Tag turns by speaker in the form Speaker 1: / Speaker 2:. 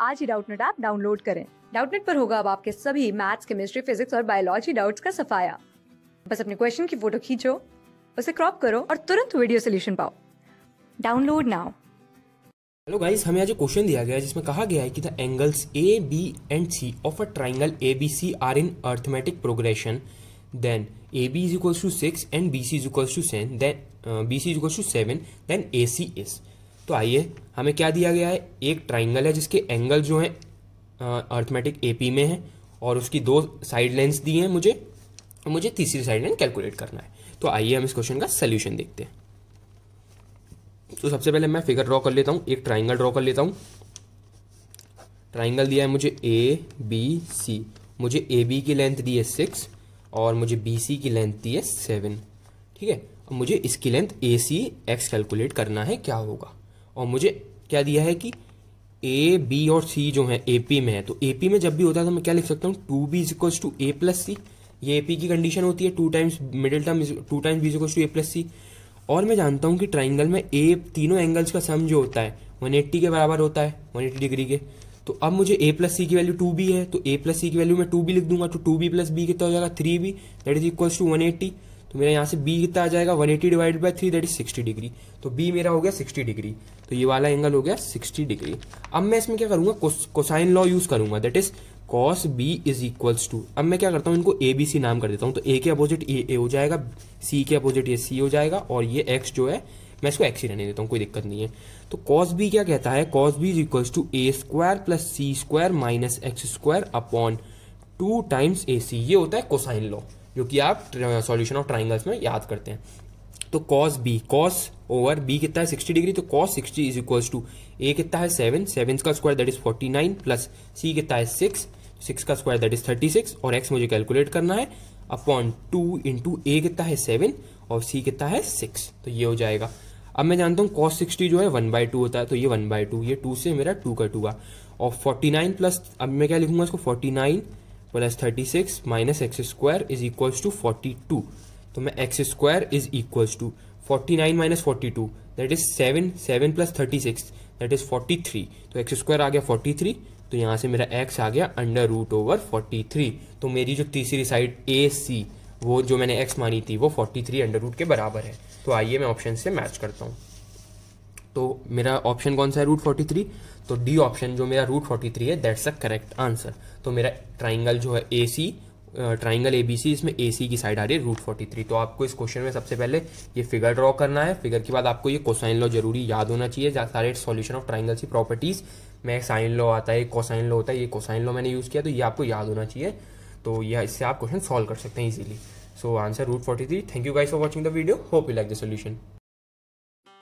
Speaker 1: आज ही Doubtnut app download करें डाउटनेट पर होगा अब आपके सभी मैथ्स केमिस्ट्री फिजिक्स और बायोलॉजी डाउट्स का सफाया बस अपने क्वेश्चन की फोटो खींचो उसे क्रॉप करो और तुरंत वीडियो सोल्यूशन पाओ डाउनलोड नाउ
Speaker 2: हेलो गाइस हमें आज क्वेश्चन दिया गया है जिसमें कहा गया है कि the angles A B and C of a triangle A B C are in arithmetic progression then A B is equal to six and B C is equal to seven then B C is equals to seven then A C is तो आइए हमें क्या दिया गया है एक triangle है जिसके एंगल जो हैं अर्थमेटिक ए पी में है और उसकी दो साइड लेंस दी हैं मुझे मुझे तीसरी साइड लेंस कैलकुलेट करना है तो आइए हम इस क्वेश्चन का सोल्यूशन देखते हैं तो सबसे पहले मैं फिगर ड्रॉ कर लेता हूँ एक ट्राइंगल ड्रॉ कर लेता हूँ ट्राइंगल दिया है मुझे ए बी सी मुझे ए बी की लेंथ दी है सिक्स और मुझे बी सी की लेंथ दी है सेवन ठीक है अब मुझे इसकी length A C X calculate करना है क्या होगा और मुझे क्या दिया है कि ए बी और सी जो है ए पी में है तो ए पी में जब भी होता है तो मैं क्या लिख सकता हूँ two B is equals to A plus C ये ए पी की कंडीशन होती है two times middle term two times B equals to A plus C और मैं जानता हूँ कि ट्राइंगल में ए तीनों एंगल्स का सम जो होता है वन एट्टी के बराबर होता है वन एट्टी डिग्री के तो अब मुझे ए प्लस सी की वैल्यू टू बी है तो ए प्लस सी की वैल्यू मैं टू बी लिख दूंगा तो टू बी प्लस बी कितना हो जाएगा three B that is equals to one eighty तो मेरा यहाँ से बी कितना आ जाएगा 180 eighty divide by three that is sixty degree तो बी मेरा हो गया 60 डिग्री तो ये वाला एंगल हो गया 60 डिग्री अब मैं इसमें क्या करूंगा कोसाइन लॉ यूज करूंगा that is cos B is equals to अब मैं क्या करता हूँ इनको ए बी सी नाम कर देता हूँ तो ए के अपोजिट ए ए हो जाएगा सी के अपोजिट ये सी हो जाएगा और ये एक्स जो है मैं इसको एक्स ही रहने देता हूँ कोई दिक्कत नहीं है तो कॉस बी क्या कहता है cos B is equals to A square plus C square minus X square upon two times A C ये होता है कोसाइन लॉ जो कि आप सॉल्यूशन ऑफ ट्राइंगल्स में याद करते हैं तो cos B cos over B कितना है सिक्सटी डिग्री तो cos sixty is equals to A कितना है सेवन सेवन का square that is forty nine plus C कितना है सिक्स सिक्स का square that is thirty six और एक्स मुझे कैलकुलेट करना है अपॉन टू इंटू ए कितना है सेवन और सी कितना है सिक्स तो ये हो जाएगा अब मैं जानता हूँ कॉस सिक्सटी जो है वन बाय टू होता है तो ये वन बाय टू ये टू से मेरा टू का टू कटूगा और फोर्टी नाइन प्लस अब मैं क्या लिखूंगा इसको forty nine plus thirty six minus X square is equal to forty two तो मैं X square is equal to forty nine minus forty two that is seven seven plus thirty six that is forty three तो X square आ गया forty three तो यहाँ से मेरा X आ गया under root over forty three तो मेरी जो तीसरी साइड ए सी वो जो मैंने एक्स मानी थी वो फोर्टी थ्री अंडर रूट के बराबर है तो आइए मैं ऑप्शन से मैच करता हूँ तो मेरा ऑप्शन कौन सा है रूट फोर्टी थ्री तो डी ऑप्शन जो मेरा रूट फोर्टी थ्री है दैट्स अ करेक्ट आंसर तो मेरा ट्राइंगल जो है ए सी ट्राइंगल ए बी सी इसमें ए सी की साइड आ रही है रूट फोर्टी थ्री तो आपको इस क्वेश्चन में सबसे पहले ये फिगर ड्रॉ करना है फिगर के बाद आपको ये कोसाइन लॉ जरूरी याद होना चाहिए सारे सॉल्यूशन ऑफ ट्राइंगल सी प्रॉपर्टीज़ में साइन लॉ आता है कोसाइन लॉ होता है ये कोसाइन लॉ मैंने यूज़ किया तो ये आपको याद होना चाहिए तो यह इससे आप क्वेश्चन सॉल्व कर सकते हैं easily so answer root forty three thank you guys for watching the video hope you like the solution